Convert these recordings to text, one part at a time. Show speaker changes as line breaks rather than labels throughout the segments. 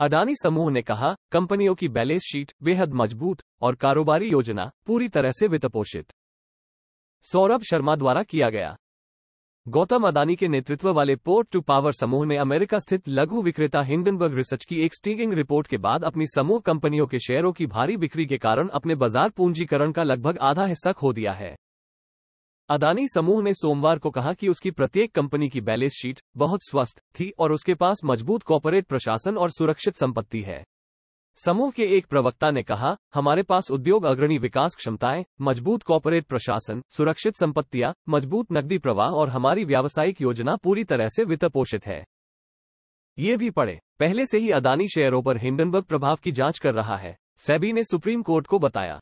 अडानी समूह ने कहा कंपनियों की बैलेंस शीट बेहद मजबूत और कारोबारी योजना पूरी तरह से वित्तपोषित सौरभ शर्मा द्वारा किया गया गौतम अदानी के नेतृत्व वाले पोर्ट टू पावर समूह ने अमेरिका स्थित लघु विक्रेता हिंडनबर्ग रिसर्च की एक स्टिंगिंग रिपोर्ट के बाद अपनी समूह कंपनियों के शेयरों की भारी बिक्री के कारण अपने बाजार पूंजीकरण का लगभग आधा हिस्सा खो दिया है अदानी समूह ने सोमवार को कहा कि उसकी प्रत्येक कंपनी की बैलेंस शीट बहुत स्वस्थ थी और उसके पास मजबूत कॉरपोरेट प्रशासन और सुरक्षित संपत्ति है समूह के एक प्रवक्ता ने कहा हमारे पास उद्योग अग्रणी विकास क्षमताएं मजबूत कॉरपोरेट प्रशासन सुरक्षित संपत्तियां मजबूत नकदी प्रवाह और हमारी व्यावसायिक योजना पूरी तरह से वित्तपोषित है ये भी पड़े पहले से ही अदानी शेयरों पर हिंडनबर्ग प्रभाव की जांच कर रहा है सेबी ने सुप्रीम कोर्ट को बताया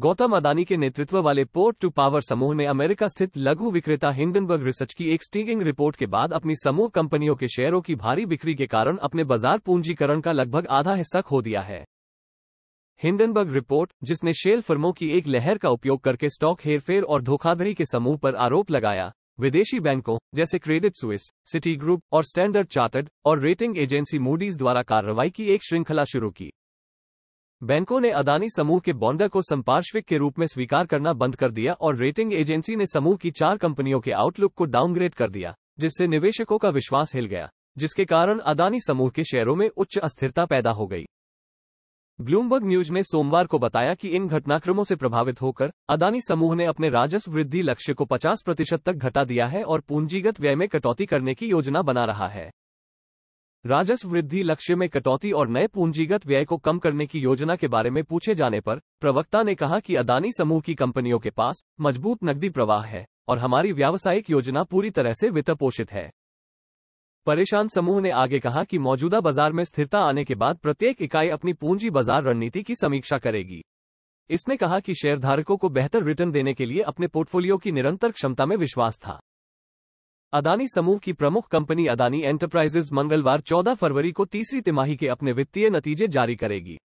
गौतम अदानी के नेतृत्व वाले पोर्ट टू पावर समूह ने अमेरिका स्थित लघु विक्रेता हिंडनबर्ग रिसर्च की एक स्टीगिंग रिपोर्ट के बाद अपनी समूह कंपनियों के शेयरों की भारी बिक्री के कारण अपने बाजार पूंजीकरण का लगभग आधा हिस्सा खो दिया है हिंडनबर्ग रिपोर्ट जिसने शेल फर्मों की एक लहर का उपयोग करके स्टॉक हेरफेर और धोखाधड़ी के समूह पर आरोप लगाया विदेशी बैंकों जैसे क्रेडिट स्विस सिटी ग्रुप और स्टैंडर्ड चार्टर्ड और रेटिंग एजेंसी मूडीज द्वारा कार्रवाई की एक श्रृंखला शुरू की बैंकों ने अदानी समूह के बॉन्डर को संपार्श्विक के रूप में स्वीकार करना बंद कर दिया और रेटिंग एजेंसी ने समूह की चार कंपनियों के आउटलुक को डाउनग्रेड कर दिया जिससे निवेशकों का विश्वास हिल गया जिसके कारण अदानी समूह के शेयरों में उच्च अस्थिरता पैदा हो गई ब्लूमबर्ग न्यूज ने सोमवार को बताया कि इन घटनाक्रमों से प्रभावित होकर अदानी समूह ने अपने राजस्व वृद्धि लक्ष्य को 50 प्रतिशत तक घटा दिया है और पूंजीगत व्यय में कटौती करने की योजना बना रहा है राजस्व वृद्धि लक्ष्य में कटौती और नए पूंजीगत व्यय को कम करने की योजना के बारे में पूछे जाने पर प्रवक्ता ने कहा कि अदानी समूह की कंपनियों के पास मजबूत नकदी प्रवाह है और हमारी व्यावसायिक योजना पूरी तरह से वित्त पोषित है परेशान समूह ने आगे कहा कि मौजूदा बाजार में स्थिरता आने के बाद प्रत्येक इकाई अपनी पूंजी बाजार रणनीति की समीक्षा करेगी इसने कहा कि शेयरधारकों को बेहतर रिटर्न देने के लिए अपने पोर्टफोलियो की निरंतर क्षमता में विश्वास था अदानी समूह की प्रमुख कंपनी अदानी एंटरप्राइजेज मंगलवार 14 फरवरी को तीसरी तिमाही के अपने वित्तीय नतीजे जारी करेगी